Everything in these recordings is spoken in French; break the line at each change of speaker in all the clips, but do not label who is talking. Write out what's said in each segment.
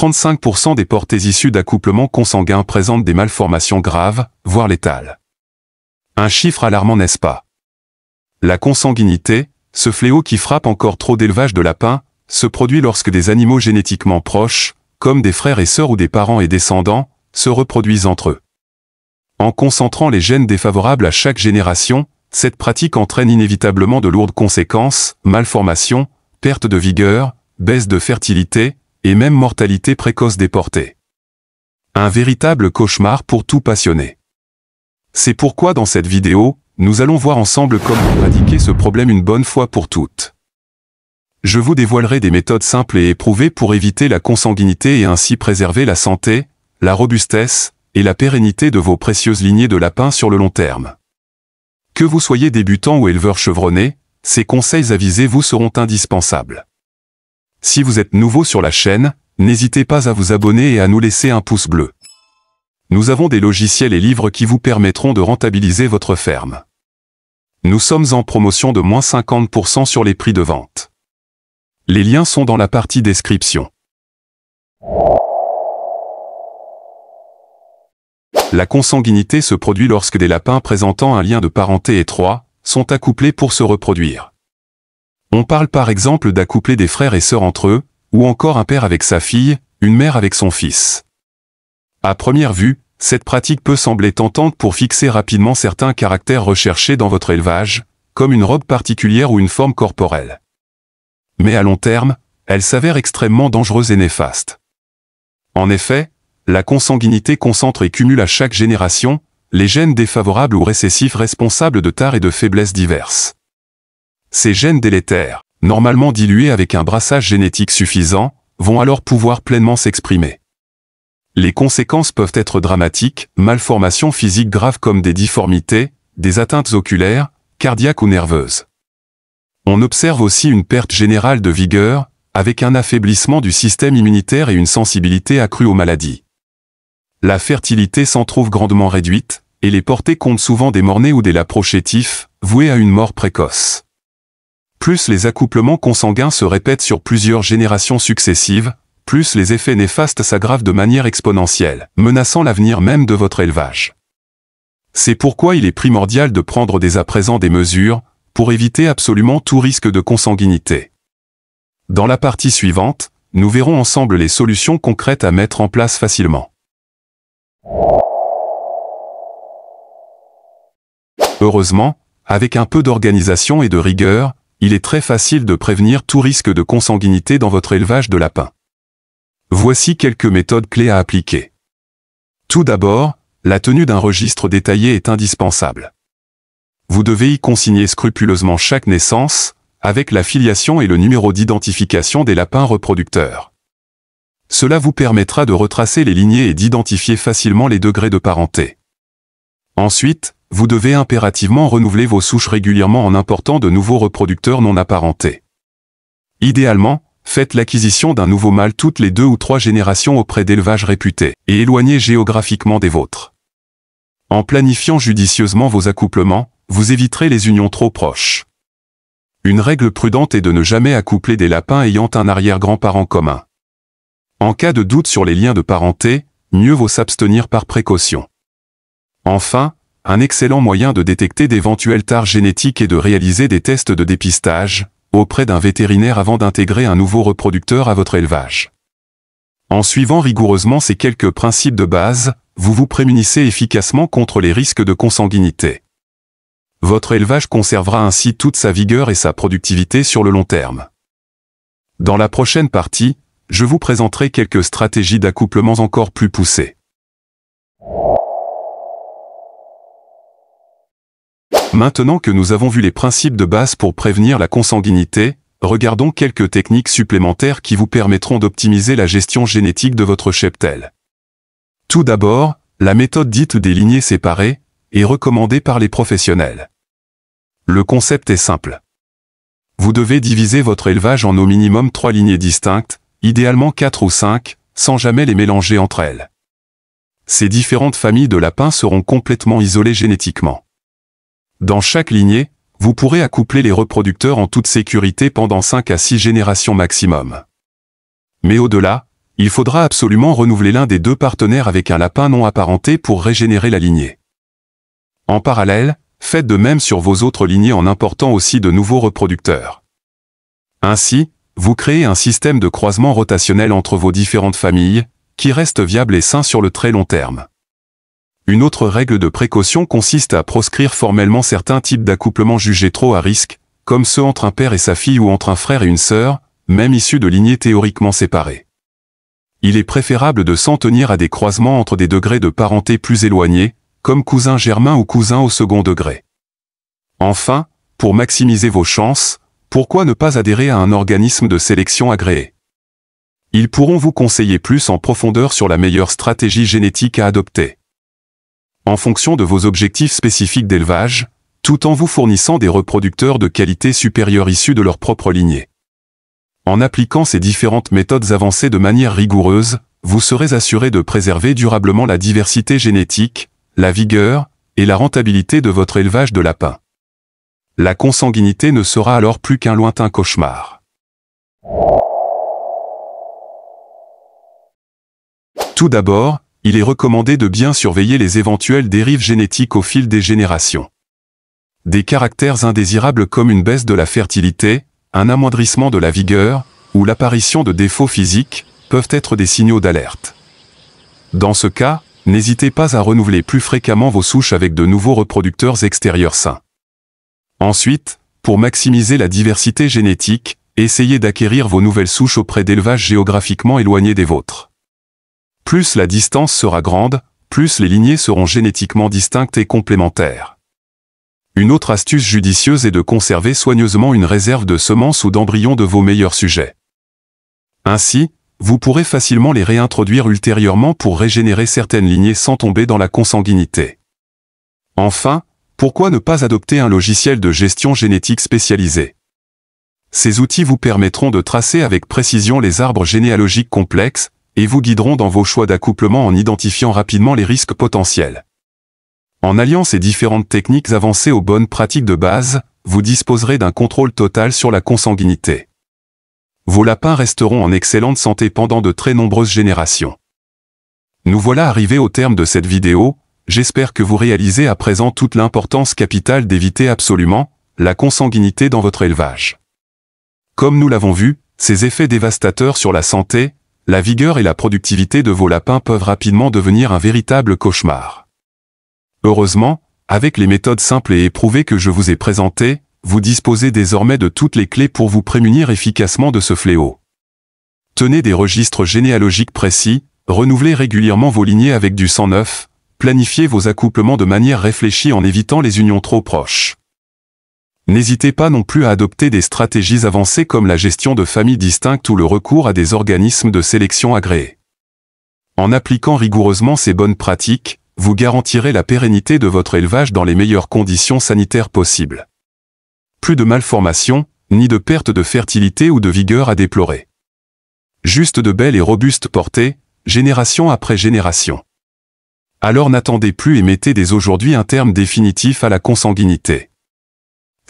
35% des portées issues d'accouplements consanguins présentent des malformations graves, voire létales. Un chiffre alarmant n'est-ce pas La consanguinité, ce fléau qui frappe encore trop d'élevages de lapins, se produit lorsque des animaux génétiquement proches, comme des frères et sœurs ou des parents et descendants, se reproduisent entre eux. En concentrant les gènes défavorables à chaque génération, cette pratique entraîne inévitablement de lourdes conséquences, malformations, perte de vigueur, baisse de fertilité, et même mortalité précoce déportée. Un véritable cauchemar pour tout passionné. C'est pourquoi dans cette vidéo, nous allons voir ensemble comment éradiquer ce problème une bonne fois pour toutes. Je vous dévoilerai des méthodes simples et éprouvées pour éviter la consanguinité et ainsi préserver la santé, la robustesse et la pérennité de vos précieuses lignées de lapins sur le long terme. Que vous soyez débutant ou éleveur chevronné, ces conseils avisés vous seront indispensables. Si vous êtes nouveau sur la chaîne, n'hésitez pas à vous abonner et à nous laisser un pouce bleu. Nous avons des logiciels et livres qui vous permettront de rentabiliser votre ferme. Nous sommes en promotion de moins 50% sur les prix de vente. Les liens sont dans la partie description. La consanguinité se produit lorsque des lapins présentant un lien de parenté étroit sont accouplés pour se reproduire. On parle par exemple d'accoupler des frères et sœurs entre eux, ou encore un père avec sa fille, une mère avec son fils. À première vue, cette pratique peut sembler tentante pour fixer rapidement certains caractères recherchés dans votre élevage, comme une robe particulière ou une forme corporelle. Mais à long terme, elle s'avère extrêmement dangereuse et néfaste. En effet, la consanguinité concentre et cumule à chaque génération les gènes défavorables ou récessifs responsables de tares et de faiblesses diverses. Ces gènes délétères, normalement dilués avec un brassage génétique suffisant, vont alors pouvoir pleinement s'exprimer. Les conséquences peuvent être dramatiques, malformations physiques graves comme des difformités, des atteintes oculaires, cardiaques ou nerveuses. On observe aussi une perte générale de vigueur, avec un affaiblissement du système immunitaire et une sensibilité accrue aux maladies. La fertilité s'en trouve grandement réduite, et les portées comptent souvent des mornées ou des laprochétifs, voués à une mort précoce. Plus les accouplements consanguins se répètent sur plusieurs générations successives, plus les effets néfastes s'aggravent de manière exponentielle, menaçant l'avenir même de votre élevage. C'est pourquoi il est primordial de prendre dès à présent des mesures, pour éviter absolument tout risque de consanguinité. Dans la partie suivante, nous verrons ensemble les solutions concrètes à mettre en place facilement. Heureusement, avec un peu d'organisation et de rigueur, il est très facile de prévenir tout risque de consanguinité dans votre élevage de lapins. Voici quelques méthodes clés à appliquer. Tout d'abord, la tenue d'un registre détaillé est indispensable. Vous devez y consigner scrupuleusement chaque naissance, avec la filiation et le numéro d'identification des lapins reproducteurs. Cela vous permettra de retracer les lignées et d'identifier facilement les degrés de parenté. Ensuite, vous devez impérativement renouveler vos souches régulièrement en important de nouveaux reproducteurs non apparentés. Idéalement, faites l'acquisition d'un nouveau mâle toutes les deux ou trois générations auprès d'élevages réputés, et éloignés géographiquement des vôtres. En planifiant judicieusement vos accouplements, vous éviterez les unions trop proches. Une règle prudente est de ne jamais accoupler des lapins ayant un arrière-grand-parent commun. En cas de doute sur les liens de parenté, mieux vaut s'abstenir par précaution. Enfin, un excellent moyen de détecter d'éventuelles tares génétiques et de réaliser des tests de dépistage auprès d'un vétérinaire avant d'intégrer un nouveau reproducteur à votre élevage. En suivant rigoureusement ces quelques principes de base, vous vous prémunissez efficacement contre les risques de consanguinité. Votre élevage conservera ainsi toute sa vigueur et sa productivité sur le long terme. Dans la prochaine partie, je vous présenterai quelques stratégies d'accouplement encore plus poussées. Maintenant que nous avons vu les principes de base pour prévenir la consanguinité, regardons quelques techniques supplémentaires qui vous permettront d'optimiser la gestion génétique de votre cheptel. Tout d'abord, la méthode dite des lignées séparées est recommandée par les professionnels. Le concept est simple. Vous devez diviser votre élevage en au minimum trois lignées distinctes, idéalement quatre ou cinq, sans jamais les mélanger entre elles. Ces différentes familles de lapins seront complètement isolées génétiquement. Dans chaque lignée, vous pourrez accoupler les reproducteurs en toute sécurité pendant 5 à 6 générations maximum. Mais au-delà, il faudra absolument renouveler l'un des deux partenaires avec un lapin non apparenté pour régénérer la lignée. En parallèle, faites de même sur vos autres lignées en important aussi de nouveaux reproducteurs. Ainsi, vous créez un système de croisement rotationnel entre vos différentes familles, qui reste viable et sain sur le très long terme. Une autre règle de précaution consiste à proscrire formellement certains types d'accouplements jugés trop à risque, comme ceux entre un père et sa fille ou entre un frère et une sœur, même issus de lignées théoriquement séparées. Il est préférable de s'en tenir à des croisements entre des degrés de parenté plus éloignés, comme cousin germain ou cousin au second degré. Enfin, pour maximiser vos chances, pourquoi ne pas adhérer à un organisme de sélection agréé Ils pourront vous conseiller plus en profondeur sur la meilleure stratégie génétique à adopter en fonction de vos objectifs spécifiques d'élevage, tout en vous fournissant des reproducteurs de qualité supérieure issus de leur propre lignée. En appliquant ces différentes méthodes avancées de manière rigoureuse, vous serez assuré de préserver durablement la diversité génétique, la vigueur et la rentabilité de votre élevage de lapins. La consanguinité ne sera alors plus qu'un lointain cauchemar. Tout d'abord, il est recommandé de bien surveiller les éventuelles dérives génétiques au fil des générations. Des caractères indésirables comme une baisse de la fertilité, un amoindrissement de la vigueur, ou l'apparition de défauts physiques, peuvent être des signaux d'alerte. Dans ce cas, n'hésitez pas à renouveler plus fréquemment vos souches avec de nouveaux reproducteurs extérieurs sains. Ensuite, pour maximiser la diversité génétique, essayez d'acquérir vos nouvelles souches auprès d'élevages géographiquement éloignés des vôtres. Plus la distance sera grande, plus les lignées seront génétiquement distinctes et complémentaires. Une autre astuce judicieuse est de conserver soigneusement une réserve de semences ou d'embryons de vos meilleurs sujets. Ainsi, vous pourrez facilement les réintroduire ultérieurement pour régénérer certaines lignées sans tomber dans la consanguinité. Enfin, pourquoi ne pas adopter un logiciel de gestion génétique spécialisé Ces outils vous permettront de tracer avec précision les arbres généalogiques complexes, et vous guideront dans vos choix d'accouplement en identifiant rapidement les risques potentiels. En alliant ces différentes techniques avancées aux bonnes pratiques de base, vous disposerez d'un contrôle total sur la consanguinité. Vos lapins resteront en excellente santé pendant de très nombreuses générations. Nous voilà arrivés au terme de cette vidéo, j'espère que vous réalisez à présent toute l'importance capitale d'éviter absolument la consanguinité dans votre élevage. Comme nous l'avons vu, ces effets dévastateurs sur la santé, la vigueur et la productivité de vos lapins peuvent rapidement devenir un véritable cauchemar. Heureusement, avec les méthodes simples et éprouvées que je vous ai présentées, vous disposez désormais de toutes les clés pour vous prémunir efficacement de ce fléau. Tenez des registres généalogiques précis, renouvelez régulièrement vos lignées avec du sang neuf, planifiez vos accouplements de manière réfléchie en évitant les unions trop proches. N'hésitez pas non plus à adopter des stratégies avancées comme la gestion de familles distinctes ou le recours à des organismes de sélection agréés. En appliquant rigoureusement ces bonnes pratiques, vous garantirez la pérennité de votre élevage dans les meilleures conditions sanitaires possibles. Plus de malformations, ni de perte de fertilité ou de vigueur à déplorer. Juste de belles et robustes portées, génération après génération. Alors n'attendez plus et mettez dès aujourd'hui un terme définitif à la consanguinité.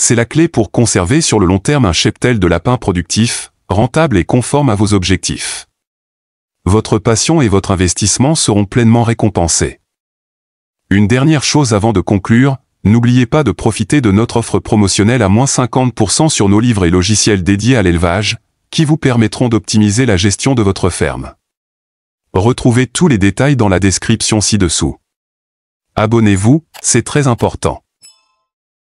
C'est la clé pour conserver sur le long terme un cheptel de lapins productif, rentable et conforme à vos objectifs. Votre passion et votre investissement seront pleinement récompensés. Une dernière chose avant de conclure, n'oubliez pas de profiter de notre offre promotionnelle à moins 50% sur nos livres et logiciels dédiés à l'élevage, qui vous permettront d'optimiser la gestion de votre ferme. Retrouvez tous les détails dans la description ci-dessous. Abonnez-vous, c'est très important.